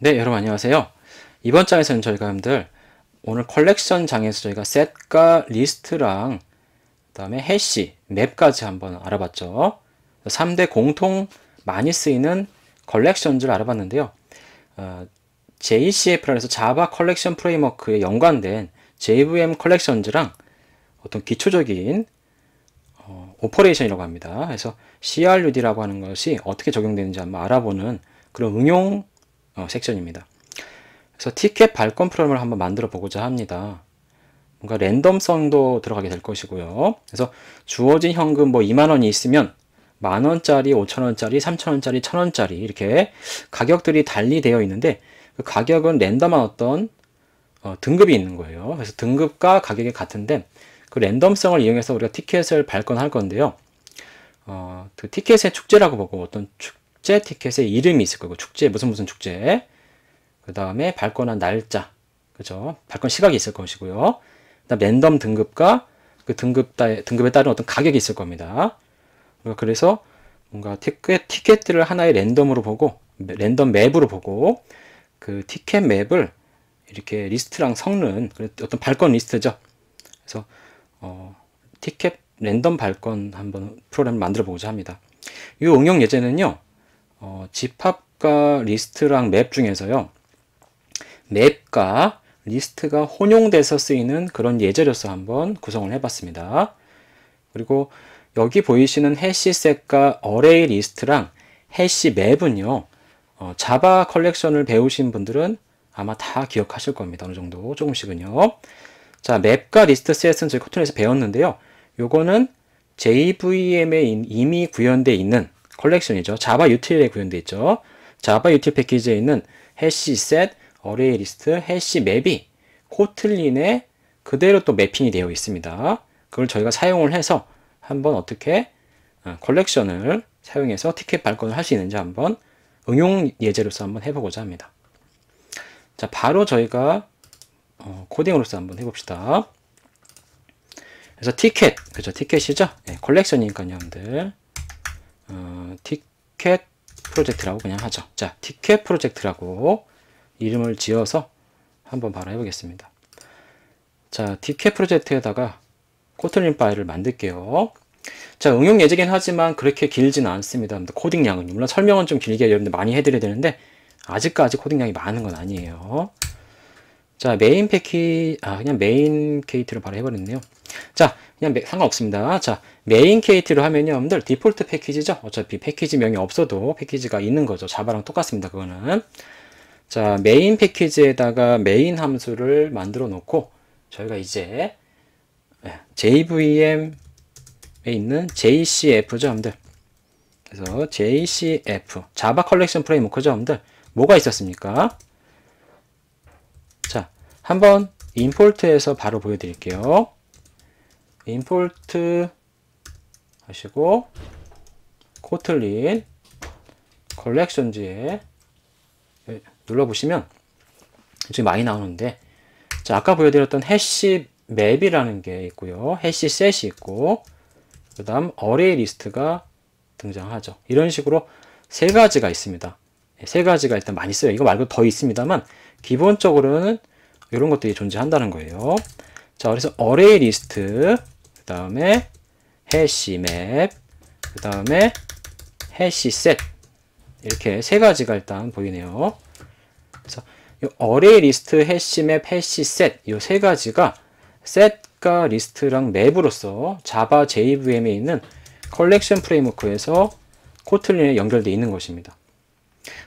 네, 여러분 안녕하세요. 이번 장에서는 저희가 여러분들 오늘 컬렉션 장에서 저희가 셋과 리스트랑 그다음에 해시, 맵까지 한번 알아봤죠. 3대 공통 많이 쓰이는 컬렉션즈를 알아봤는데요. 어, JCF라고 서 자바 컬렉션 프레임워크에 연관된 JVM 컬렉션즈랑 어떤 기초적인 어, 오퍼레이션이라고 합니다. 그래서 CRUD라고 하는 것이 어떻게 적용되는지 한번 알아보는 그런 응용 어, 섹션입니다. 그래서 티켓 발권 프로그램을 한번 만들어 보고자 합니다. 뭔가 랜덤성도 들어가게 될 것이고요. 그래서 주어진 현금 뭐 2만 원이 있으면 만 원짜리, 5천 원짜리, 3천 원짜리, 1천 원짜리 이렇게 가격들이 달리 되어 있는데 그 가격은 랜덤한 어떤 어, 등급이 있는 거예요. 그래서 등급과 가격이 같은데 그 랜덤성을 이용해서 우리가 티켓을 발권할 건데요. 어, 그 티켓의 축제라고 보고 어떤 축, 제 축제 티켓에 이름이 있을 거고 축제 무슨 무슨 축제 그 다음에 발권한 날짜 그죠 발권 시각이 있을 것이고요 그다음 랜덤 등급과 그 등급 따, 등급에 따른 어떤 가격이 있을 겁니다 그러니까 그래서 뭔가 티켓 티켓들을 하나의 랜덤으로 보고 랜덤 맵으로 보고 그 티켓 맵을 이렇게 리스트랑 섞는 어떤 발권 리스트죠 그래서 어, 티켓 랜덤 발권 한번 프로그램을 만들어 보고자 합니다 이 응용 예제는요 어, 집합과 리스트랑 맵 중에서요. 맵과 리스트가 혼용돼서 쓰이는 그런 예제로서 한번 구성을 해봤습니다. 그리고 여기 보이시는 해시셋과 어레이 리스트랑 해시 맵은요. 어, 자바 컬렉션을 배우신 분들은 아마 다 기억하실 겁니다. 어느 정도 조금씩은요. 자, 맵과 리스트 셋은 저희 코튼에서 배웠는데요. 요거는 JVM에 이미 구현되어 있는 컬렉션이죠. 자바 유틸에 구현되어 있죠. 자바 유틸 패키지에 있는 해시 셋, 어레이 리스트, 해시 맵이 코틀린에 그대로 또 매핑이 되어 있습니다. 그걸 저희가 사용을 해서 한번 어떻게 어, 컬렉션을 사용해서 티켓 발권을 할 수 있는지 한번 응용 예제로서 한번 해보고자 합니다. 자, 바로 저희가 어, 코딩으로서 한번 해봅시다. 그래서 티켓, 그죠? 티켓이죠? 네, 컬렉션이니까요, 여러분들. 어, 티켓 프로젝트라고 그냥 하죠. 자, 티켓 프로젝트라고 이름을 지어서 한번 바로 해보겠습니다. 자, 티켓 프로젝트에다가 코틀린 파일을 만들게요. 자, 응용 예제긴 하지만 그렇게 길지는 않습니다. 코딩량은 물론 설명은 좀 길게 여러분들 많이 해드려야 되는데 아직까지 코딩량이 많은 건 아니에요. 자, 메인 패키 아 그냥 메인 케이트로 바로 해버렸네요. 자, 그냥 상관없습니다. 자, 메인 KT로 하면요, 여러분들 디폴트 패키지죠. 어차피 패키지명이 없어도 패키지가 있는 거죠. 자바랑 똑같습니다. 그거는. 자, 메인 패키지에다가 메인 함수를 만들어 놓고 저희가 이제 예, JVM에 있는 JCF죠, 여러분들. 그래서 JCF, 자바 컬렉션 프레임워크죠, 여러분들. 뭐가 있었습니까? 자, 한번 임포트에서 바로 보여드릴게요. 임포트 하시고 코틀린 컬렉션지에 눌러보시면 지금 많이 나오는데 자 아까 보여드렸던 해시 맵이라는 게 있고요 해시 셋이 있고 그 다음 어레이 리스트가 등장하죠 이런 식으로 세 가지가 있습니다 예, 세 가지가 일단 많이 써요 이거 말고 더 있습니다만 기본적으로는 이런 것들이 존재한다는 거예요 자 그래서 어레이 리스트 그 다음에 해시맵 그 다음에 해시셋 이렇게 세 가지가 일단 보이네요. 그래서 이 어레이 리스트 해시맵 해시셋 이 세 가지가 셋과 리스트랑 맵으로서 자바 JVM에 있는 컬렉션 프레임워크에서 코틀린에 연결되어 있는 것입니다.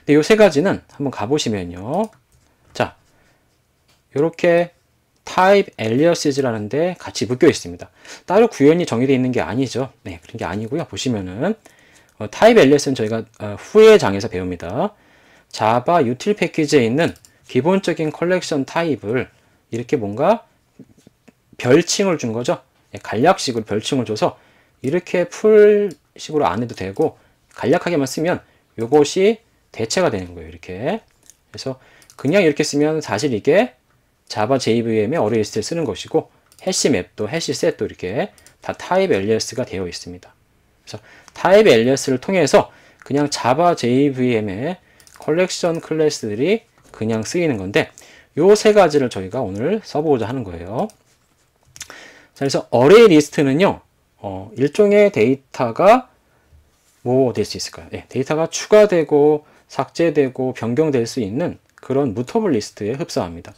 이 세 가지는 한번 가보시면요. 자, 이렇게 type aliases라는데 같이 묶여 있습니다. 따로 구현이 정의되어 있는 게 아니죠. 네, 그런 게 아니고요. 보시면은 어, type alias는 저희가 어, 후에 장에서 배웁니다. 자바 유틸 패키지에 있는 기본적인 컬렉션 타입을 이렇게 뭔가 별칭을 준 거죠. 네, 간략식으로 별칭을 줘서 이렇게 풀식으로 안 해도 되고 간략하게만 쓰면 이것이 대체가 되는 거예요. 이렇게. 그래서 그냥 이렇게 쓰면 사실 이게 자바 JVM의 어레이스를 쓰는 것이고 해시 맵도 해시 셋도 이렇게 다 타입 LS가 되어 있습니다. 그래서 타입 LS를 통해서 그냥 자바 JVM의 컬렉션 클래스들이 그냥 쓰이는 건데 요 세 가지를 저희가 오늘 써보고자 하는 거예요. 자, 그래서 어레이 리스트는요. 어, 일종의 데이터가 뭐 될 수 있을까요? 네, 데이터가 추가되고 삭제되고 변경될 수 있는 그런 무터블 리스트에 흡사합니다.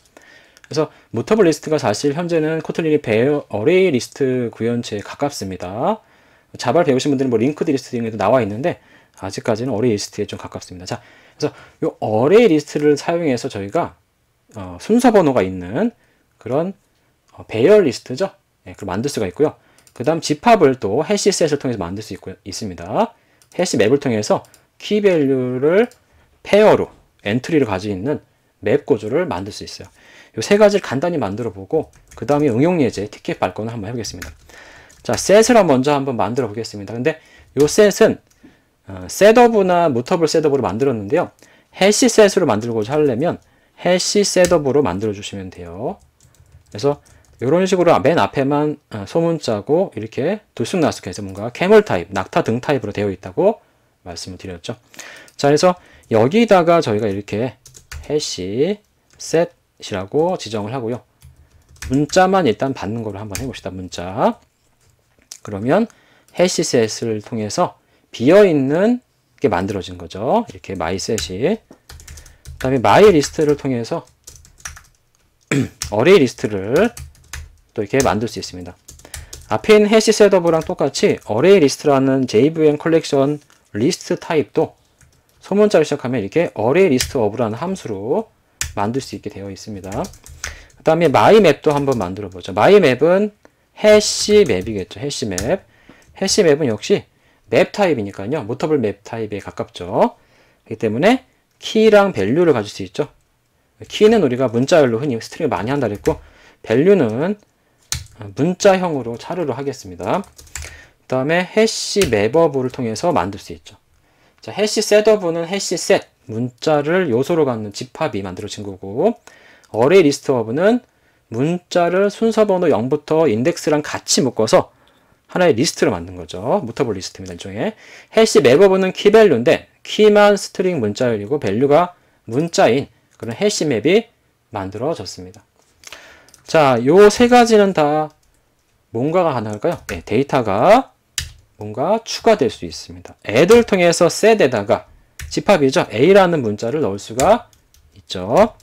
그래서 무터블 리스트가 사실 현재는 코틀린이 배 어레이 리스트 구현체에 가깝습니다. 자발 배우신 분들은 뭐 링크드 리스트 등에도 나와 있는데 아직까지는 어레이 리스트에 좀 가깝습니다. 자, 그래서 이 어레이 리스트를 사용해서 저희가 어, 순서 번호가 있는 그런 어, 배열 리스트죠. 예, 그걸 만들 수가 있고요. 그 다음 집합을 또 해시셋을 통해서 만들 수 있고, 있습니다. 해시 맵을 통해서 키 밸류를 페어로 엔트리를 가지고 있는 맵 구조를 만들 수 있어요. 이세 가지를 간단히 만들어 보고 그 다음에 응용 예제 티켓 발권을 한번 해보겠습니다. 자, 셋을 먼저 한번 만들어 보겠습니다. 근데 요 셋은 어, 셋업이나 무터블 셋업으로 만들었는데요. 해시 셋으로 만들고자 하려면 해시 셋업으로 만들어 주시면 돼요. 그래서 이런 식으로 맨 앞에만 어, 소문자고 이렇게 들쑥날쑥해서 뭔가 캐물 타입, 낙타 등 타입으로 되어 있다고 말씀을 드렸죠. 자, 그래서 여기다가 저희가 이렇게 해시 셋 이라고 지정을 하고요. 문자만 일단 받는 걸 한번 해봅시다. 문자. 그러면 해시셋을 통해서 비어있는 게 만들어진 거죠. 이렇게 마이셋이 그 다음에 마이 리스트를 통해서 어레이 리스트를 또 이렇게 만들 수 있습니다. 앞에 있는 해시 셋업이랑 똑같이 어레이 리스트라는 JVM 컬렉션 리스트 타입도 소문자를 시작하면 이렇게 어레이 리스트 업이라는 함수로 만들 수 있게 되어 있습니다. 그 다음에 마이맵도 한번 만들어 보죠. 마이맵은 해시맵이겠죠. 해시맵. 해시맵은 역시 맵 타입이니까요. 모터블 맵 타입에 가깝죠. 그렇기 때문에 키랑 밸류를 가질 수 있죠. 키는 우리가 문자열로 흔히 스트링을 많이 한다 그랬고 밸류는 문자형으로 차르로 하겠습니다. 그 다음에 해시 맵어브를 통해서 만들 수 있죠. 자, 해시 셋업은는 해시 셋 문자를 요소로 갖는 집합이 만들어진 거고 어레이 리스트 어브는 문자를 순서번호 0부터 인덱스랑 같이 묶어서 하나의 리스트를 만든 거죠. 무터블 리스트입니다. 일종의 해시 맵어브는 키밸류인데 키만 스트링 문자열이고 밸류가 문자인 그런 해시 맵이 만들어졌습니다. 자, 요 세 가지는 다 뭔가가 가능할까요? 네, 데이터가 뭔가 추가될 수 있습니다. 애들 통해서 셋에다가 집합이죠. A라는 문자를 넣을 수가 있죠.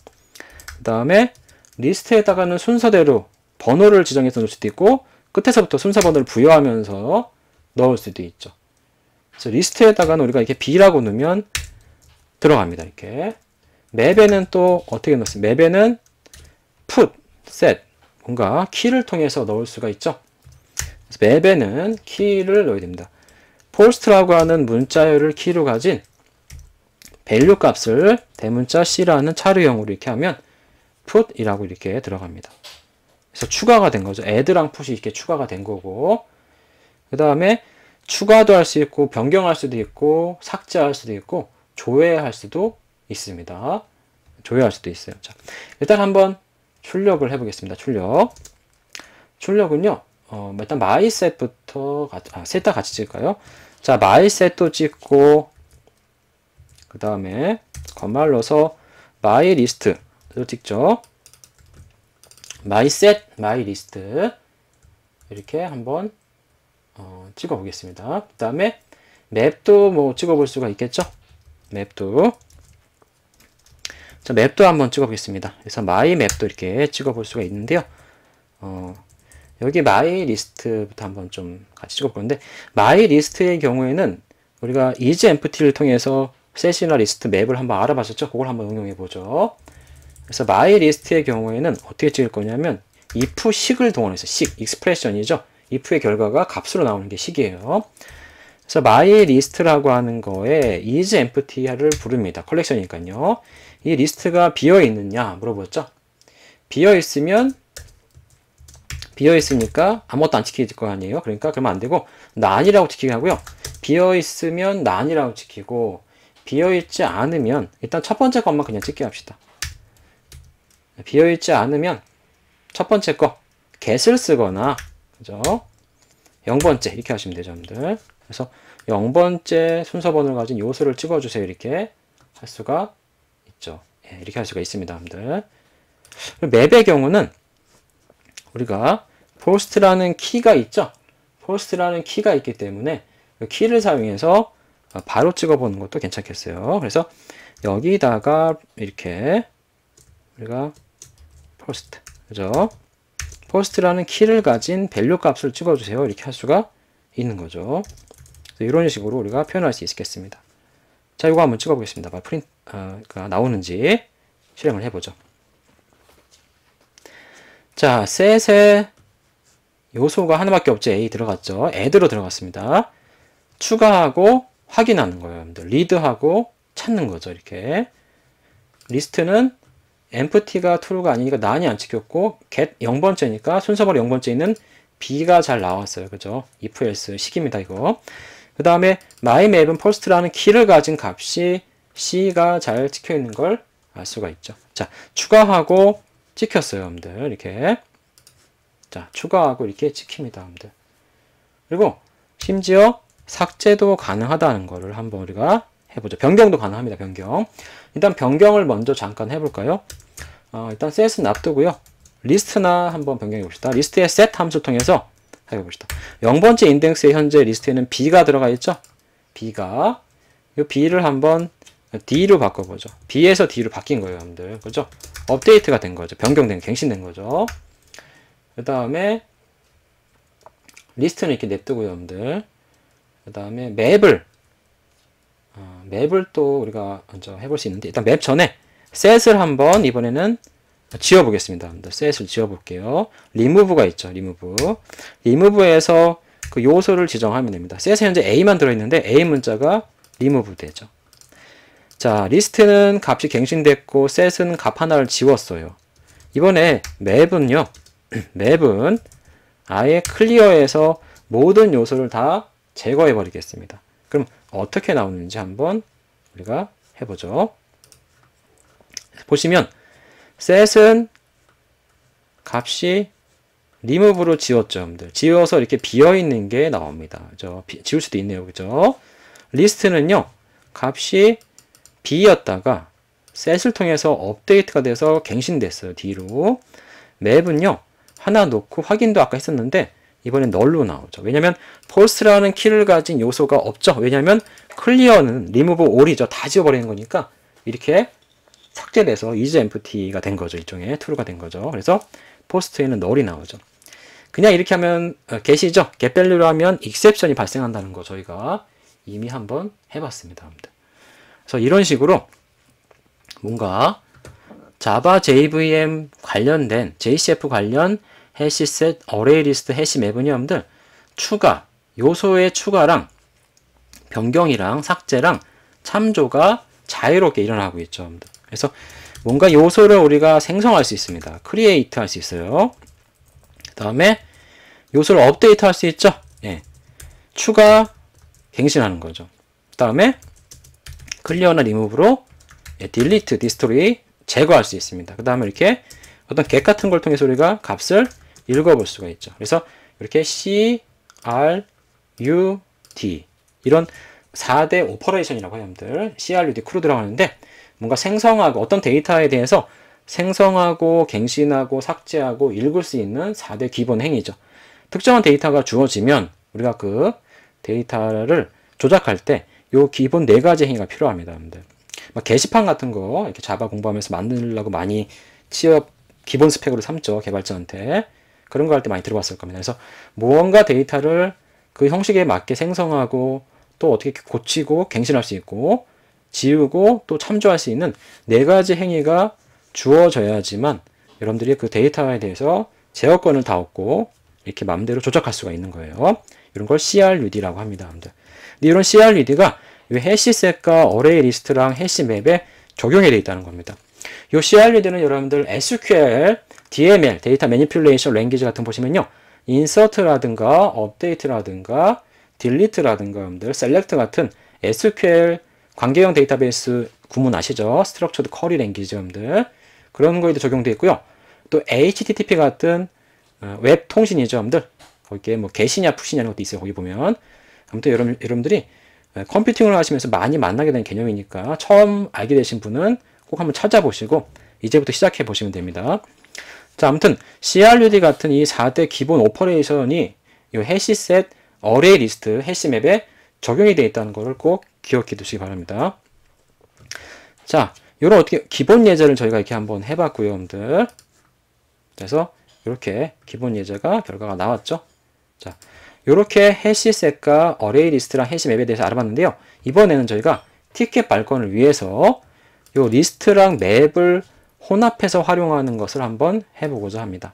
그 다음에 리스트에다가는 순서대로 번호를 지정해서 넣을 수도 있고 끝에서부터 순서번호를 부여하면서 넣을 수도 있죠. 그래서 리스트에다가는 우리가 이렇게 B라고 넣으면 들어갑니다. 이렇게. 맵에는 또 어떻게 넣었어까 맵에는 put, set, 뭔가 키를 통해서 넣을 수가 있죠. 그래서 맵에는 키를 넣어야 됩니다. post라고 하는 문자열을 키로 가진 밸류 값을 대문자 C라는 차류형으로 이렇게 하면 put이라고 이렇게 들어갑니다. 그래서 추가가 된 거죠. add랑 put이 이렇게 추가가 된 거고 그 다음에 추가도 할 수 있고 변경할 수도 있고 삭제할 수도 있고 조회할 수도 있습니다. 조회할 수도 있어요. 자, 일단 한번 출력을 해보겠습니다. 출력. 출력은요. 어, 뭐 일단 마이셋부터 아, 셋다 같이 찍을까요? 자, 마이셋도 찍고 그 다음에 건말 넣어서 my list를 찍죠. my set, my list 이렇게 한번 어, 찍어 보겠습니다. 그 다음에 맵도 뭐 찍어 볼 수가 있겠죠. 맵도 자, 맵도 한번 찍어 보겠습니다. 그래서 my 맵도 이렇게 찍어 볼 수가 있는데요. 어, 여기 my list부터 한번 좀 같이 찍어 볼 건데 my list의 경우에는 우리가 is empty를 통해서 세시나 리스트 맵을 한번 알아봤었죠? 그걸 한번 응용해 보죠. 그래서 마이 리스트의 경우에는 어떻게 찍을 거냐면 if 식을 동원해서 식, s s i o n 이죠 if의 결과가 값으로 나오는 게 식이에요. 그래서 my list라고 하는 거에 is empty를 부릅니다. 컬렉션이니까요. 이 리스트가 비어 있느냐 물어보죠. 비어 있으면 비어 있으니까 아무것도 안 지킬 거 아니에요. 그러니까 그러면 안 되고 난이라고 지키게 하고요. 비어 있으면 난이라고 지키고 비어있지 않으면 일단 첫 번째 것만 그냥 찍게 합시다. 비어있지 않으면 첫 번째 거 get을 쓰거나 그죠? 0번째 이렇게 하시면 되죠 여러분들 그래서 0번째 순서번호를 가진 요소를 찍어주세요 이렇게 할 수가 있죠 예, 이렇게 할 수가 있습니다 여러분들 맵의 경우는 우리가 포스트라는 키가 있죠 포스트라는 키가 있기 때문에 그 키를 사용해서 아, 바로 찍어보는 것도 괜찮겠어요. 그래서 여기다가 이렇게 우리가 포스트 그죠? 포스트라는 키를 가진 밸류 값을 찍어주세요. 이렇게 할 수가 있는 거죠. 이런 식으로 우리가 표현할 수 있겠습니다. 자, 이거 한번 찍어보겠습니다. 프린트가 아, 나오는지 실행을 해보죠. 자, 셋에 요소가 하나밖에 없죠. A 들어갔죠. 애드로 들어갔습니다. 추가하고 확인하는 거예요. 여러분들. 리드하고 찾는 거죠. 이렇게. 리스트는 empty가 true가 아니니까 난이 안 찍혔고 get 0번째니까 순서번 0번째 는 b가 잘 나왔어요. 그죠? if else 식입니다. 이거. 그 다음에 myMap은 first라는 키를 가진 값이 c가 잘 찍혀 있는 걸 알 수가 있죠. 자, 추가하고 찍혔어요. 여러분들. 이렇게. 자, 추가하고 이렇게 찍힙니다. 여러분들. 그리고 심지어 삭제도 가능하다는 거를 한번 우리가 해보죠. 변경도 가능합니다. 변경. 일단 변경을 먼저 잠깐 해볼까요? 어, 일단 셋은 놔두고요. 리스트나 한번 변경해 봅시다. 리스트의 set 함수 통해서 해봅시다. 0번째 인덱스의 현재 리스트에는 B가 들어가 있죠? B가 이 B를 한번 D로 바꿔보죠. B에서 D로 바뀐 거예요, 여러분들. 그죠? 업데이트가 된 거죠. 변경된, 갱신된 거죠. 그 다음에 리스트는 이렇게 냅두고요, 여러분들. 그 다음에 맵을 어, 맵을 또 우리가 먼저 해볼 수 있는데 일단 맵 전에 셋을 한번 이번에는 지워보겠습니다. 셋을 지워볼게요. 리무브가 있죠. 리무브. 리무브에서 그 요소를 지정하면 됩니다. 셋에 현재 A만 들어있는데 A 문자가 리무브 되죠. 자, 리스트는 값이 갱신됐고 셋은 값 하나를 지웠어요. 이번에 맵은요. 맵은 아예 클리어에서 모든 요소를 다 제거해 버리겠습니다. 그럼 어떻게 나오는지 한번 우리가 해보죠. 보시면 set은 값이 r e m o v e 로 지웠죠, 여러분들. 지워서 이렇게 비어 있는 게 나옵니다. 저 지울 수도 있네요, 그죠? 리스트는요, 값이 b였다가 셋을 통해서 업데이트가 돼서 갱신됐어요, 뒤로 m a p 은요 하나 놓고 확인도 아까 했었는데 이번엔 널로 나오죠. 왜냐면 false라는 키를 가진 요소가 없죠. 왜냐면 clear는 remove all이죠. 다 지워버리는 거니까 이렇게 삭제돼서 is empty가 된 거죠. 일종의 true가 된 거죠. 그래서 post에는 n u l l 이 나오죠. 그냥 이렇게 하면 어, get이죠. get value로 하면 exception이 발생한다는 거 저희가 이미 한번 해봤습니다. 그래서 이런 식으로 뭔가 Java JVM 관련된 JCF 관련 해시셋, 어레이 리스트, 해시 매분이 네 여러분들 추가, 요소의 추가랑 변경이랑 삭제랑 참조가 자유롭게 일어나고 있죠. 여러분들. 그래서 뭔가 요소를 우리가 생성할 수 있습니다. 크리에이트 할 수 있어요. 그 다음에 요소를 업데이트 할 수 있죠. 예. 추가, 갱신하는 거죠. 그 다음에 클리어나 리무브로 예, 딜리트, 디스토리 제거할 수 있습니다. 그 다음에 이렇게 어떤 객 같은 걸 통해서 우리가 값을 읽어볼 수가 있죠. 그래서 이렇게 C, R, U, D 이런 4대 오퍼레이션이라고 해요, 여러분들. C, R, U, D 크루드라고 하는데 뭔가 생성하고 어떤 데이터에 대해서 생성하고 갱신하고 삭제하고 읽을 수 있는 4대 기본 행위죠. 특정한 데이터가 주어지면 우리가 그 데이터를 조작할 때 요 기본 네 가지 행위가 필요합니다, 여러분들. 막 게시판 같은 거 이렇게 자바 공부하면서 만들려고 많이 취업 기본 스펙으로 삼죠 개발자한테 그런 거 할 때 많이 들어봤을 겁니다. 그래서 무언가 데이터를 그 형식에 맞게 생성하고 또 어떻게 고치고 갱신할 수 있고 지우고 또 참조할 수 있는 네 가지 행위가 주어져야지만 여러분들이 그 데이터에 대해서 제어권을 다 얻고 이렇게 마음대로 조작할 수가 있는 거예요. 이런 걸 CRUD라고 합니다. 여러분들. 근데 이런 CRUD가 이 해시셋과 어레이 리스트랑 해시맵에 적용이 되어 있다는 겁니다. 이 CRUD는 여러분들 SQL DML, 데이터 매니플레이션 랭귀지 같은 거 보시면요. 인서트라든가 업데이트라든가 딜리트라든가 여러분들 셀렉트 같은 SQL 관계형 데이터베이스 구문 아시죠? 스트럭처드 커리 랭귀지 여러분들 그런 거에도 적용되어 있고요. 또 HTTP 같은 어, 웹 통신이죠, 여러분들. 거기에 뭐 개시냐 푸시냐 이런 것도 있어요. 거기 보면 아무튼 여러분 여러분들이 어, 컴퓨팅을 하시면서 많이 만나게 되는 개념이니까 처음 알게 되신 분은 꼭 한번 찾아보시고 이제부터 시작해 보시면 됩니다. 자, 아무튼 CRUD 같은 이 4대 기본 오퍼레이션이 이 해시셋 어레이 리스트 해시맵에 적용이 되어 있다는 것을 꼭 기억해 두시기 바랍니다. 자, 이런 어떻게 기본 예제를 저희가 이렇게 한번 해봤고요, 여러분들. 그래서 이렇게 기본 예제가 결과가 나왔죠. 자, 이렇게 해시셋과 어레이 리스트랑 해시맵에 대해서 알아봤는데요. 이번에는 저희가 티켓 발권을 위해서 이 리스트랑 맵을 혼합해서 활용하는 것을 한번 해보고자 합니다.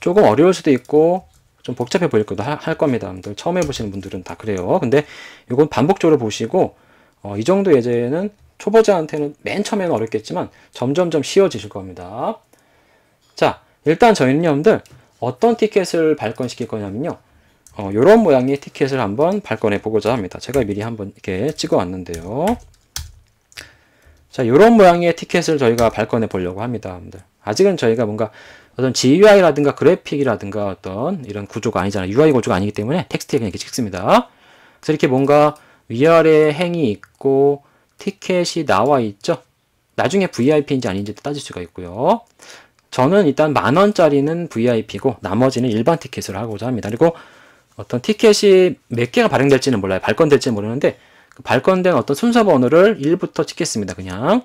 조금 어려울 수도 있고 좀 복잡해 보일 것도 할 겁니다. 여러분들 처음 해보시는 분들은 다 그래요. 근데 이건 반복적으로 보시고 어, 이 정도 예제는 초보자한테는 맨 처음에는 어렵겠지만 점점점 쉬워지실 겁니다. 자, 일단 저희는 여러분들 어떤 티켓을 발권시킬 거냐면요. 이런 어, 모양의 티켓을 한번 발권해 보고자 합니다. 제가 미리 한번 이렇게 찍어 왔는데요. 자, 요런 모양의 티켓을 저희가 발권해 보려고 합니다. 아직은 저희가 뭔가 어떤 GUI라든가 그래픽이라든가 어떤 이런 구조가 아니잖아요. UI 구조가 아니기 때문에 텍스트에 그냥 이렇게 찍습니다. 그래서 이렇게 뭔가 위아래 행이 있고 티켓이 나와 있죠. 나중에 VIP인지 아닌지 따질 수가 있고요. 저는 일단 만원짜리는 VIP고 나머지는 일반 티켓을 하고자 합니다. 그리고 어떤 티켓이 몇 개가 발행될지는 몰라요. 발권될지는 모르는데 그 발권된 어떤 순서 번호를 1부터 찍겠습니다. 그냥.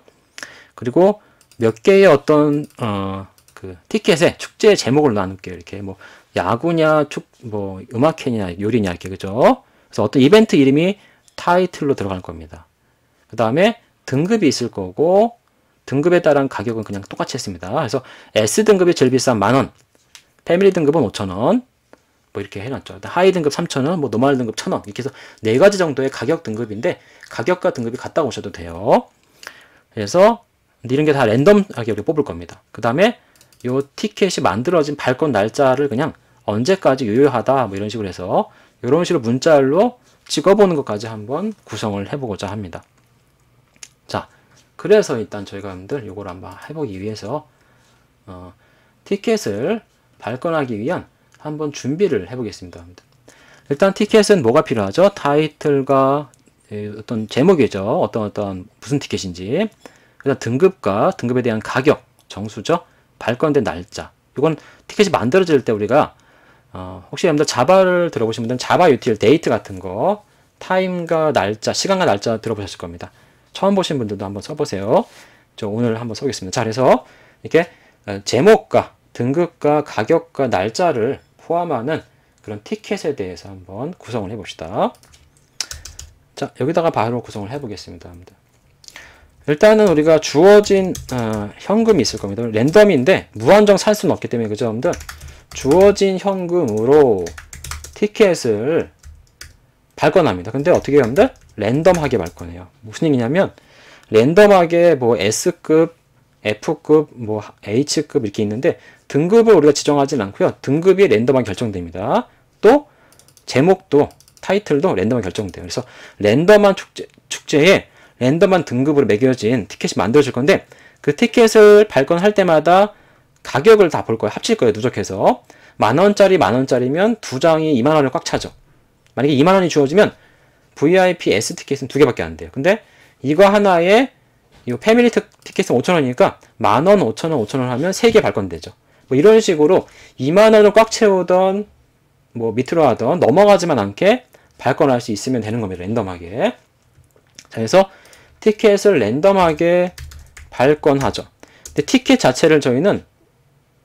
그리고 몇 개의 어떤 어, 그 티켓에 축제 제목을 나눌게요. 이렇게 뭐 야구냐, 축, 뭐 음악회냐, 요리냐 이렇게 그죠? 그래서 어떤 이벤트 이름이 타이틀로 들어갈 겁니다. 그 다음에 등급이 있을 거고 등급에 따른 가격은 그냥 똑같이 했습니다. 그래서 S 등급이 제일 비싼 만원, 패밀리 등급은 5천원, 뭐 이렇게 해놨죠. 하이 등급 3,000원, 뭐노말 등급 1,000원 이렇게 해서 네 가지 정도의 가격 등급인데 가격과 등급이 같다고 보셔도 돼요. 그래서 이런 게 다 랜덤하게 우리 뽑을 겁니다. 그 다음에 요 티켓이 만들어진 발권 날짜를 그냥 언제까지 유효하다 뭐 이런 식으로 해서 이런 식으로 문자로 찍어보는 것까지 한번 구성을 해보고자 합니다. 자, 그래서 일단 저희가 여러분들 이걸 한번 해보기 위해서 어, 티켓을 발권하기 위한 한번 준비를 해보겠습니다. 일단 티켓은 뭐가 필요하죠? 타이틀과 예, 어떤 제목이죠. 어떤 어떤 무슨 티켓인지. 일단 등급과 등급에 대한 가격, 정수죠. 발권된 날짜. 이건 티켓이 만들어질 때 우리가 어, 혹시 여러분들 자바를 들어보신 분들은 자바 유틸 l 데이트 같은 거 타임과 날짜, 시간과 날짜 들어보셨을 겁니다. 처음 보신 분들도 한번 써보세요. 저 오늘 한번 써보겠습니다. 자, 그래서 이렇게 어, 제목과 등급과 가격과 날짜를 포함하는 그런 티켓에 대해서 한번 구성을 해봅시다. 자, 여기다가 바로 구성을 해보겠습니다. 일단은 우리가 주어진 어, 현금이 있을 겁니다. 랜덤인데 무한정 살 수는 없기 때문에 그죠, 여러분들? 주어진 현금으로 티켓을 발권합니다. 근데 어떻게 여러분들? 랜덤하게 발권해요. 무슨 얘기냐면 랜덤하게 뭐 S급 F급, 뭐 H급 이렇게 있는데 등급을 우리가 지정하진 않고요. 등급이 랜덤하게 결정됩니다. 또 제목도 타이틀도 랜덤하게 결정돼요. 그래서 랜덤한 축제, 축제에 랜덤한 등급으로 매겨진 티켓이 만들어질 건데 그 티켓을 발권할 때마다 가격을 다 볼 거예요. 합칠 거예요. 누적해서. 만 원짜리 만 원짜리면 두 장이 2만 원을 꽉 차죠. 만약에 2만 원이 주어지면 VIP S 티켓은 두 개밖에 안 돼요. 근데 이거 하나에 이거 패밀리 티켓은 5천원이니까 만원, 5천원, 5천원 하면 3개 발권되죠. 뭐 이런 식으로 2만원을 꽉 채우던 뭐 밑으로 하던 넘어가지만 않게 발권할 수 있으면 되는 겁니다. 랜덤하게. 자, 그래서 티켓을 랜덤하게 발권하죠. 근데 티켓 자체를 저희는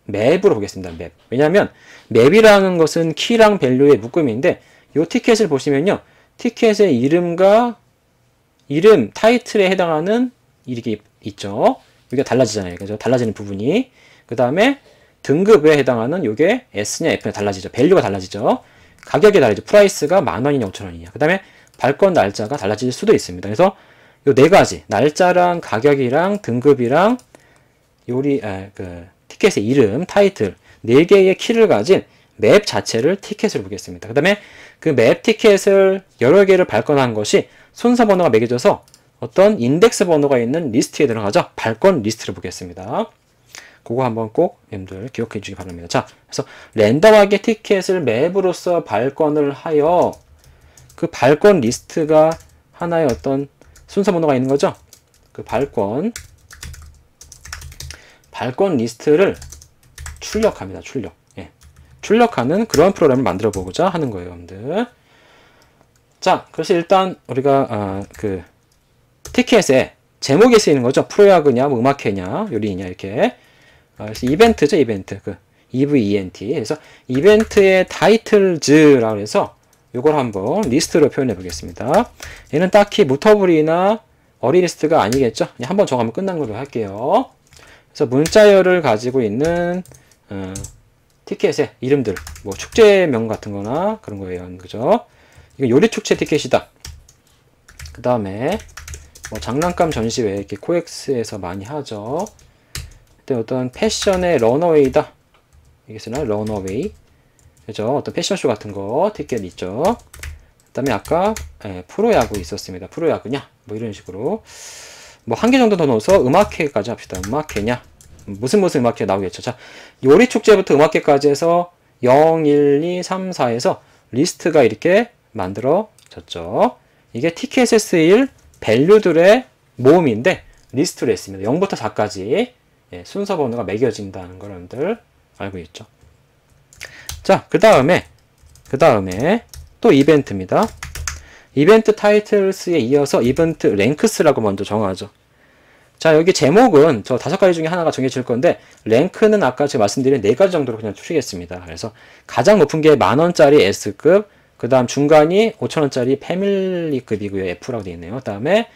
맵으로 보겠습니다. 맵. 왜냐하면 맵이라는 것은 키랑 밸류의 묶음인데 이 티켓을 보시면요. 티켓의 이름과 이름, 타이틀에 해당하는 이렇게 있죠. 이게 달라지잖아요. 그죠? 달라지는 부분이. 그 다음에 등급에 해당하는 요게 S냐 F냐 달라지죠. 밸류가 달라지죠. 가격이 달라지죠. 프라이스가 만 원이냐 5천 원이냐. 그 다음에 발권 날짜가 달라질 수도 있습니다. 그래서 요네 가지 날짜랑 가격이랑 등급이랑 요리 아, 그 티켓의 이름, 타이틀 네 개의 키를 가진 맵 자체를 티켓으로 보겠습니다. 그 다음에 그 맵 티켓을 여러 개를 발권한 것이 손사번호가 매겨져서 어떤 인덱스 번호가 있는 리스트에 들어가죠. 발권 리스트를 보겠습니다. 그거 한번 꼭 여러분들 기억해 주시기 바랍니다. 자, 그래서 랜덤하게 티켓을 맵으로써 발권을 하여 그 발권 리스트가 하나의 어떤 순서 번호가 있는 거죠. 그 발권 발권 리스트를 출력합니다. 출력. 예. 출력하는 그런 프로그램을 만들어 보고자 하는 거예요, 여러분들. 자, 그래서 일단 우리가 아, 그 티켓에 제목에 쓰이는 거죠. 프로야구냐, 뭐 음악회냐, 요리냐 이렇게. 어, 그래서 이벤트죠, 이벤트. 그 EVENT. 그래서 이벤트의 타이틀즈라고 해서 요걸 한번 리스트로 표현해 보겠습니다. 얘는 딱히 무터블이나 어리리스트가 아니겠죠. 그냥 한번 정하면 끝난 걸로 할게요. 그래서 문자열을 가지고 있는 어, 티켓의 이름들, 뭐 축제명 같은 거나 그런 거예요. 그죠? 이거 요리 축제 티켓이다. 그 다음에 뭐 장난감 전시회 이렇게 코엑스에서 많이 하죠. 그때 어떤 패션의 런어웨이다 이게 쓰나 런어웨이 그죠? 어떤 패션쇼 같은 거 티켓 있죠. 그다음에 아까 예, 프로야구 있었습니다. 프로야구냐? 뭐 이런 식으로 뭐 한 개 정도 더 넣어서 음악회까지 합시다. 음악회냐? 무슨 무슨 음악회 나오겠죠. 자, 요리 축제부터 음악회까지 해서 0, 1, 2, 3, 4에서 리스트가 이렇게 만들어졌죠. 이게 티켓의 쓰일 밸류들의 모음인데 리스트로 했습니다. 0부터 4까지 예, 순서 번호가 매겨진다는 걸 여러분들 알고 있죠. 자, 그 다음에 그 다음에 또 이벤트입니다. 이벤트 타이틀스에 이어서 이벤트 랭크스라고 먼저 정하죠. 자, 여기 제목은 저 다섯 가지 중에 하나가 정해질 건데 랭크는 아까 제가 말씀드린 네 가지 정도로 그냥 추리겠습니다. 그래서 가장 높은 게 만원짜리 S급, 그 다음 중간이 5천원짜리 패밀리급이고요. F라고 되어 있네요. 그 다음에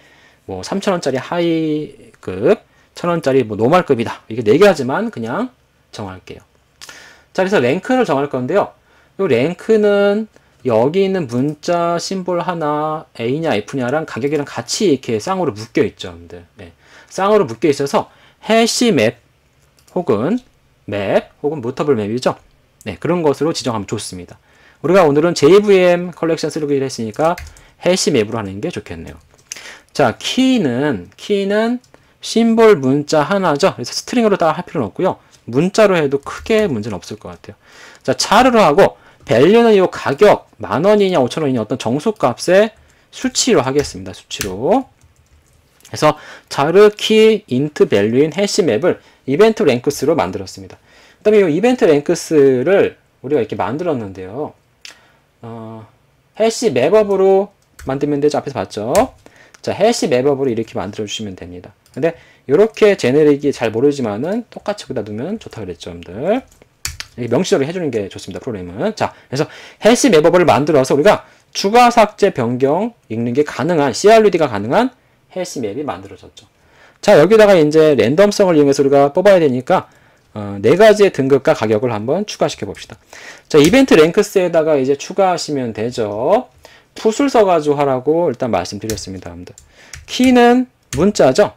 뭐 3천원짜리 하이급, 1,000원짜리 뭐 노멀급이다. 이게 네개 하지만 그냥 정할게요. 자, 그래서 랭크를 정할 건데요. 이 랭크는 여기 있는 문자 심볼 하나 A냐 F냐랑 가격이랑 같이 이렇게 쌍으로 묶여 있죠. 네. 쌍으로 묶여 있어서 해시 맵 혹은 맵 혹은 무터블 맵이죠. 네, 그런 것으로 지정하면 좋습니다. 우리가 오늘은 JVM 컬렉션 쓰기를 했으니까 해시 맵으로 하는 게 좋겠네요. 자, 키는 키는 심볼 문자 하나죠. 그래서 스트링으로 다 할 필요는 없고요. 문자로 해도 크게 문제는 없을 것 같아요. 자, 차르로 하고 밸류는 이 가격 만 원이냐 오천 원이냐 어떤 정수값의 수치로 하겠습니다. 수치로. 그래서 자르 키 인트 밸류인 해시 맵을 이벤트 랭크스로 만들었습니다. 그다음에 이 이벤트 랭크스를 우리가 이렇게 만들었는데요. 어, 해시 맵업으로 만들면 되죠. 앞에서 봤죠. 자, 해시 맵업으로 이렇게 만들어 주시면 됩니다. 근데 이렇게 제네릭이 잘 모르지만은 똑같이 여기다 두면 좋다 그랬죠, 여러분들. 명시적으로 해주는 게 좋습니다, 프로그램은. 자, 그래서 해시 맵업을 만들어서 우리가 추가 삭제 변경 읽는 게 가능한, CRUD가 가능한 해시 맵이 만들어졌죠. 자, 여기다가 이제 랜덤성을 이용해서 우리가 뽑아야 되니까 어, 네 가지의 등급과 가격을 한번 추가시켜 봅시다. 자, 이벤트 랭크스에다가 이제 추가하시면 되죠. 풋을 써가지고 하라고 일단 말씀드렸습니다. 키는 문자죠.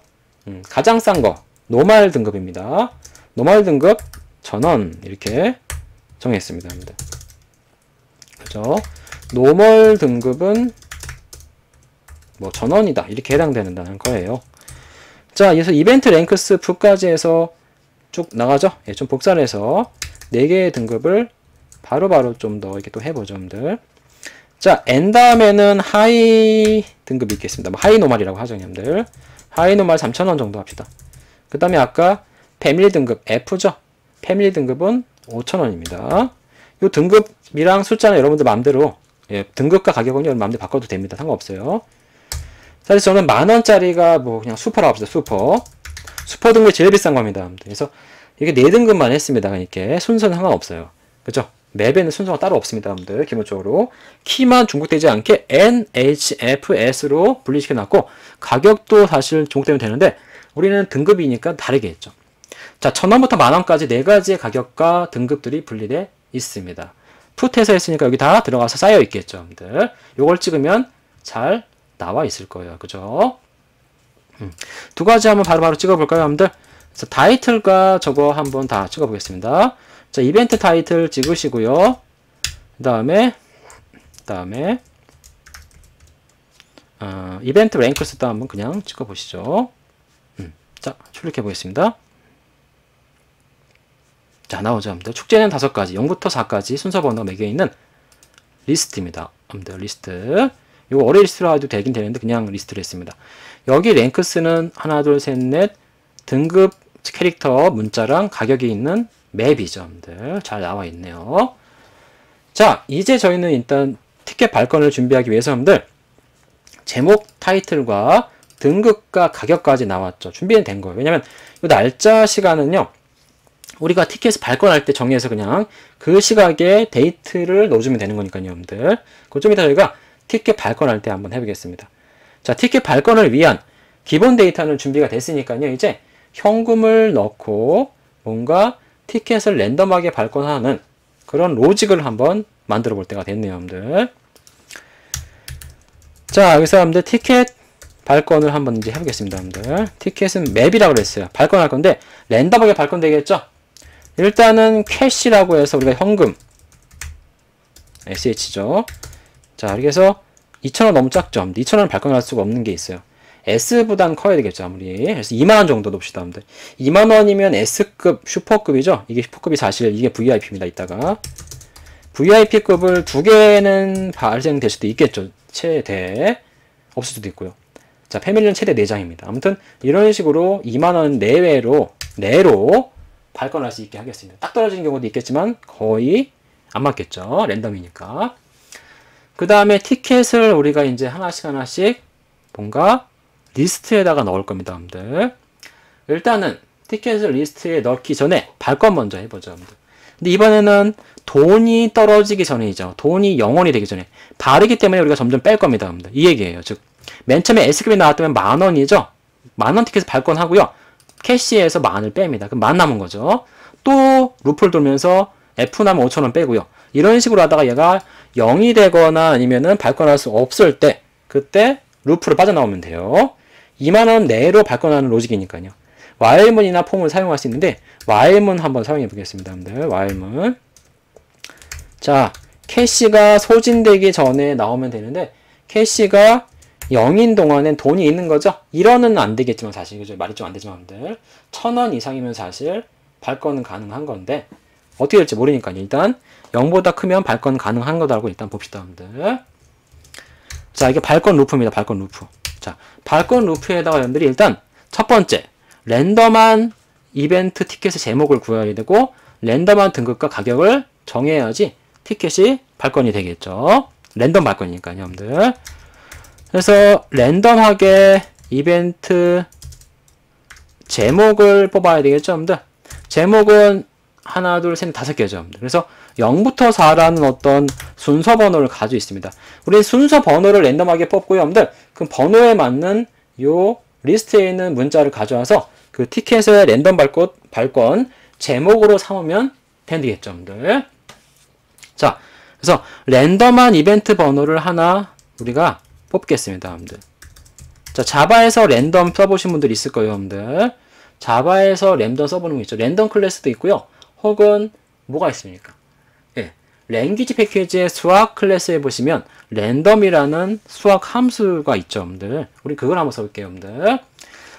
음, 가장 싼 거, 노말 등급입니다. 노말 등급 전원 이렇게 정했습니다. 그죠? 노멀 등급은 뭐 전원이다 이렇게 해당되는다는 거예요. 자, 그래서 이벤트 랭크스 풋까지 해서 쭉 나가죠. 예, 좀 복선해서 4개의 등급을 바로바로 좀 더 이렇게 또 해보죠, 여러분들. 자, N 다음에는 하이 등급이 있겠습니다. 뭐 하이 노말이라고 하죠, 여러분들. 하이 노말 3,000원 정도 합시다. 그 다음에 아까 패밀리 등급 F죠. 패밀리 등급은 5,000원입니다. 이 등급이랑 숫자는 여러분들 마음대로 예, 등급과 가격은 여러분 마음대로 바꿔도 됩니다. 상관없어요. 사실 저는 만원짜리가 뭐 그냥 슈퍼라고 합시다. 슈퍼. 수퍼 등급이 제일 비싼 겁니다. 그래서 이게 4등급만 했습니다. 그러니까 이렇게 순서는 상관없어요. 그죠? 맵에는 순서가 따로 없습니다. 여러분들 기본적으로 키만 중국되지 않게 NHFS로 분리시켜놨고 가격도 사실 중국되면 되는데 우리는 등급이니까 다르게 했죠. 자, 천원부터 만원까지 네 가지의 가격과 등급들이 분리돼 있습니다. 푸에서 했으니까 여기 다 들어가서 쌓여 있겠죠, 여러분들. 요걸 찍으면 잘 나와 있을 거예요. 그죠? 음. 두 가지 한번 바로바로 바로 찍어볼까요, 여러분들? 그래서 타이틀과 저거 한번 다 찍어보겠습니다. 자, 이벤트 타이틀 찍으시고요. 그 다음에, 그 다음에, 어, 이벤트 랭크스도 한번 그냥 찍어보시죠. 음. 자, 출력해 보겠습니다. 자, 나오죠, 여러분들. 축제는 다섯 가지, 0부터 4까지 순서번호가 매겨 있는 리스트입니다. 여러분들, 리스트. 이거 어레 리스트라 해도 되긴 되는데, 그냥 리스트를 했습니다. 여기 랭크스는 하나 둘셋넷 등급 캐릭터 문자랑 가격이 있는 맵이죠. 잘 나와 있네요. 자 이제 저희는 일단 티켓 발권을 준비하기 위해서 여러분들 제목 타이틀과 등급과 가격까지 나왔죠. 준비는 된 거예요. 왜냐면 이 날짜 시간은요. 우리가 티켓을 발권할 때 정해서 그냥 그 시각에 데이트를 넣어주면 되는 거니까요, 여러분들. 그좀 이따 저희가 티켓 발권할 때 한번 해보겠습니다. 자, 티켓 발권을 위한 기본 데이터는 준비가 됐으니까요. 이제 현금을 넣고 뭔가 티켓을 랜덤하게 발권하는 그런 로직을 한번 만들어 볼 때가 됐네요, 여러분들. 자, 여기서 그 여러분들 티켓 발권을 한번 이제 해보겠습니다, 여러분들. 티켓은 맵이라고 그랬어요. 발권할 건데 랜덤하게 발권되겠죠? 일단은 캐시라고 해서 우리가 현금 SH죠. 자, 이렇게 해서 2,000원 너무 작죠? 2,000원 발권할 수가 없는 게 있어요. S보단 커야 되겠죠, 아무리. 그래서 2만원 정도 놉시다, 근데. 2만원이면 S급, 슈퍼급이죠? 이게 슈퍼급이 사실, 이게 VIP입니다, 이따가. VIP급을 두 개는 발생될 수도 있겠죠, 최대. 없을 수도 있고요. 자, 패밀리는 최대 4장입니다. 아무튼, 이런 식으로 2만원 내외로, 내로 발권할 수 있게 하겠습니다. 딱 떨어지는 경우도 있겠지만, 거의 안 맞겠죠, 랜덤이니까. 그 다음에 티켓을 우리가 이제 하나씩 하나씩 뭔가 리스트에다가 넣을 겁니다, 여러분들. 일단은 티켓을 리스트에 넣기 전에 발권 먼저 해보죠, 여러분들. 근데 이번에는 돈이 떨어지기 전이죠. 돈이 영원이 되기 전에. 바르기 때문에 우리가 점점 뺄 겁니다, 여러분들. 이 얘기예요. 즉, 맨 처음에 S급이 나왔다면 만 원이죠. 만원 티켓을 발권하고요. 캐시에서 만을 뺍니다. 그럼 만 남은 거죠. 또 루프를 돌면서 F 남은 5천 원 빼고요. 이런 식으로 하다가 얘가 0이 되거나 아니면은 발권할 수 없을 때 그때 루프로 빠져나오면 돼요. 2만원 내로 발권하는 로직이니까요. 와일 i 문이나 폼을 사용할 수 있는데 와일 i 문 한번 사용해 보겠습니다. 여러분들 w h 문자 캐시가 소진되기 전에 나오면 되는데 캐시가 0인 동안엔 돈이 있는 거죠? 1원은 안 되겠지만 사실 그죠? 말이 좀 안 되지만 여러분들 1000원 이상이면 사실 발권은 가능한 건데 어떻게 될지 모르니까요. 일단 0보다 크면 발권 가능한 거라고 다 일단 봅시다, 여러분들. 자, 이게 발권 루프입니다, 발권 루프. 자, 발권 루프에다가 여러분들이 일단 첫 번째, 랜덤한 이벤트 티켓의 제목을 구해야 되고, 랜덤한 등급과 가격을 정해야지 티켓이 발권이 되겠죠. 랜덤 발권이니까요, 여러분들. 그래서 랜덤하게 이벤트 제목을 뽑아야 되겠죠, 여러분들. 제목은 하나, 둘, 셋, 다섯 개죠, 여러분들. 그래서 0부터 4라는 어떤 순서 번호를 가지고 있습니다. 우리 순서 번호를 랜덤하게 뽑고 요 여러분들 그 번호에 맞는 요 리스트에 있는 문자를 가져와서 그 티켓의 랜덤 발권, 발권 제목으로 삼으면 되겠죠, 여러분들. 자, 그래서 랜덤한 이벤트 번호를 하나 우리가 뽑겠습니다, 여러분들. 자, 자바에서 랜덤 써보신 분들 있을 거예요, 여러분들. 자바에서 랜덤 써보는 거 있죠. 랜덤 클래스도 있고요. 혹은 뭐가 있습니까? 랭귀지 패키지의 수학 클래스에 보시면 랜덤이라는 수학 함수가 있죠, 여러분들. 우리 그걸 한번 써볼게요, 여러분들.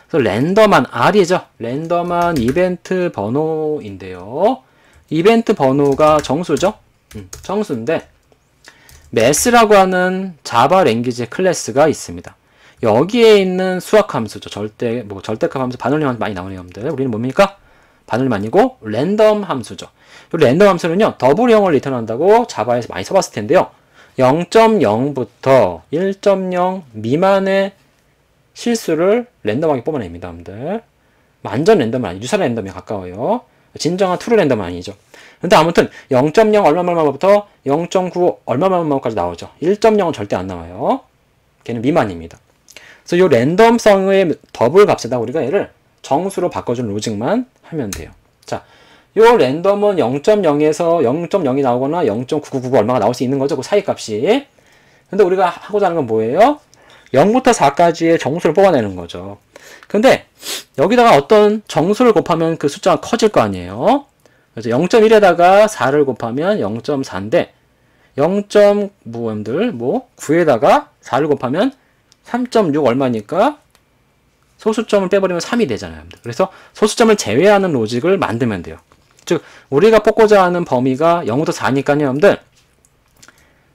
그래서 랜덤한 R이죠. 랜덤한 이벤트 번호인데요. 이벤트 번호가 정수죠. 음, 정수인데 매스라고 하는 자바 랭귀지 클래스가 있습니다. 여기에 있는 수학 함수죠. 절대 뭐 절대값 함수 반올림 함수 많이 나오네요, 여러분들. 우리는 뭡니까? 바늘만이고 랜덤 함수죠. 이 랜덤 함수는요. 더블형을 리턴한다고 자바에서 많이 써봤을 텐데요. 0.0부터 1.0 미만의 실수를 랜덤하게 뽑아냅니다. 여러분들. 뭐 완전 랜덤은 아니에 유사 랜덤에 가까워요. 진정한 투르 랜덤은 아니죠. 근데 아무튼 0.0 얼마만부터 0.9 얼마만까지 나오죠. 1.0은 절대 안 나와요. 걔는 미만입니다. 그래서 이 랜덤성의 더블 값에다 우리가 얘를 정수로 바꿔준 로직만 하면 돼요. 자, 요 랜덤은 0.0에서 0.0이 나오거나 0.999 얼마가 나올 수 있는 거죠. 그 사이 값이. 근데 우리가 하고자 하는 건 뭐예요? 0부터 4까지의 정수를 뽑아내는 거죠. 근데 여기다가 어떤 정수를 곱하면 그 숫자가 커질 거 아니에요. 그래서 0.1에다가 4를 곱하면 0.4인데 0.9들 뭐 9에다가 4를 곱하면 3.6 얼마니까 소수점을 빼버리면 3이 되잖아요. 그래서 소수점을 제외하는 로직을 만들면 돼요. 즉 우리가 뽑고자 하는 범위가 0부터 4니까요. 여러분들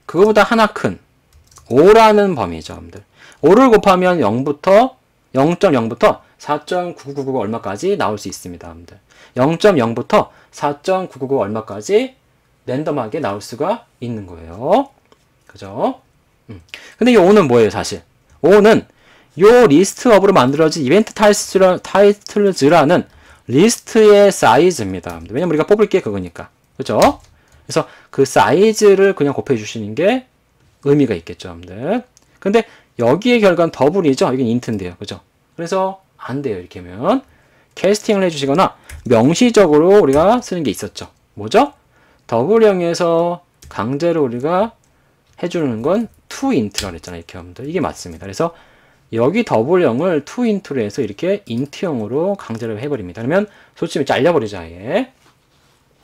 그거보다 하나 큰 5라는 범위죠. 여러분들 5를 곱하면 0부터 0.0부터 4.999 얼마까지 나올 수 있습니다. 여러분들 0.0부터 4.999 얼마까지 랜덤하게 나올 수가 있는 거예요. 그죠? 음. 근데 이 5는 뭐예요, 사실? 5는 요 리스트업으로 만들어진 이벤트 타이틀즈라는 리스트의 사이즈입니다. 왜냐면 우리가 뽑을 게 그거니까. 그죠? 그래서 그 사이즈를 그냥 곱해 주시는 게 의미가 있겠죠, 여러분들. 근데 여기에 결과는 더블이죠? 이건 인트인데요. 그죠? 그래서 안 돼요, 이렇게 하면. 캐스팅을 해주시거나 명시적으로 우리가 쓰는 게 있었죠. 뭐죠? 더블형에서 강제로 우리가 해주는 건 투인트라고 했잖아요. 이렇게 하면 이게 맞습니다. 그래서 여기 더블형을 투인트로 해서 이렇게 인트형으로 강제로 해버립니다. 그러면 소침이 잘려버리자 아예.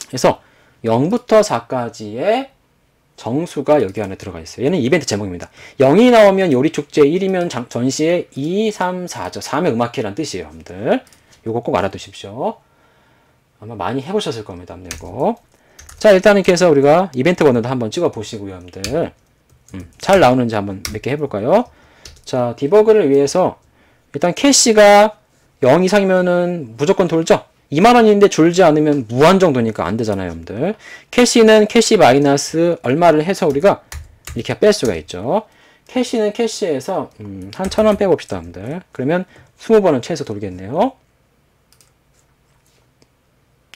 그래서 0부터 4까지의 정수가 여기 안에 들어가 있어요. 얘는 이벤트 제목입니다. 0이 나오면 요리축제, 1이면 전시회, 2, 3, 4죠. 3의 음악회란 뜻이에요. 여러분들. 요거 꼭 알아두십시오. 아마 많이 해보셨을 겁니다. 암내고. 자, 일단 이렇게 해서 우리가 이벤트 번호도 한번 찍어보시고요. 여러분들. 음, 잘 나오는지 한번 몇 개 해볼까요? 자, 디버그를 위해서 일단 캐시가 0 이상이면은 무조건 돌죠. 2만원인데 줄지 않으면 무한정 도니까 안 되잖아요, 여러분들. 캐시는 캐시 마이너스 얼마를 해서 우리가 이렇게 뺄 수가 있죠. 캐시는 캐시에서 음, 한천원 빼봅시다, 여러분들. 그러면 20번은 최소 돌겠네요.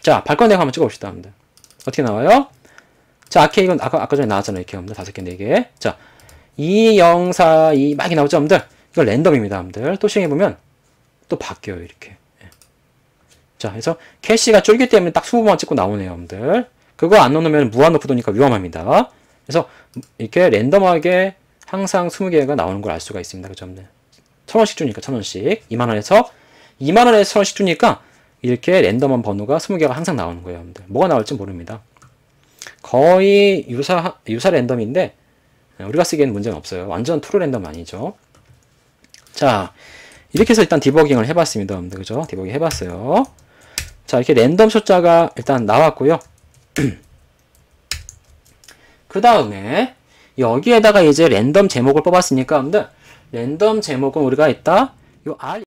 자, 발권가 한번 찍어봅시다, 여러분들. 어떻게 나와요? 자, 아케 이건 아까, 아까 전에 나왔잖아요, 이렇게 여러분들. 다섯 개, 네 개. 자, 이 영사 이 막이 나오죠, 여러분들? 이거 랜덤입니다, 여러분들. 또 시행해 보면 또 바뀌어요, 이렇게. 예. 자, 그래서 캐시가 쫄기 때문에 딱 20번 찍고 나오네요, 여러분들. 그거 안 넣으면 무한 오프도니까 위험합니다. 그래서 이렇게 랜덤하게 항상 20개가 나오는 걸 알 수가 있습니다. 그죠? 1 0 0 0원씩 주니까 1 0 0 0원씩 2만원에서 2만원에서 1 0 0 0원씩 주니까 이렇게 랜덤한 번호가 20개가 항상 나오는 거예요. 여러분들. 뭐가 나올지 모릅니다. 거의 유사, 유사 랜덤인데 네, 우리가 쓰기에는 문제는 없어요. 완전 트루 랜덤 아니죠. 자, 이렇게 해서 일단 디버깅을 해봤습니다. 음, 그죠? 디버깅 해봤어요. 자, 이렇게 랜덤 숫자가 일단 나왔고요. 그 다음에 여기에다가 이제 랜덤 제목을 뽑았으니까 여러분들 랜덤 제목은 우리가 있다. 요 R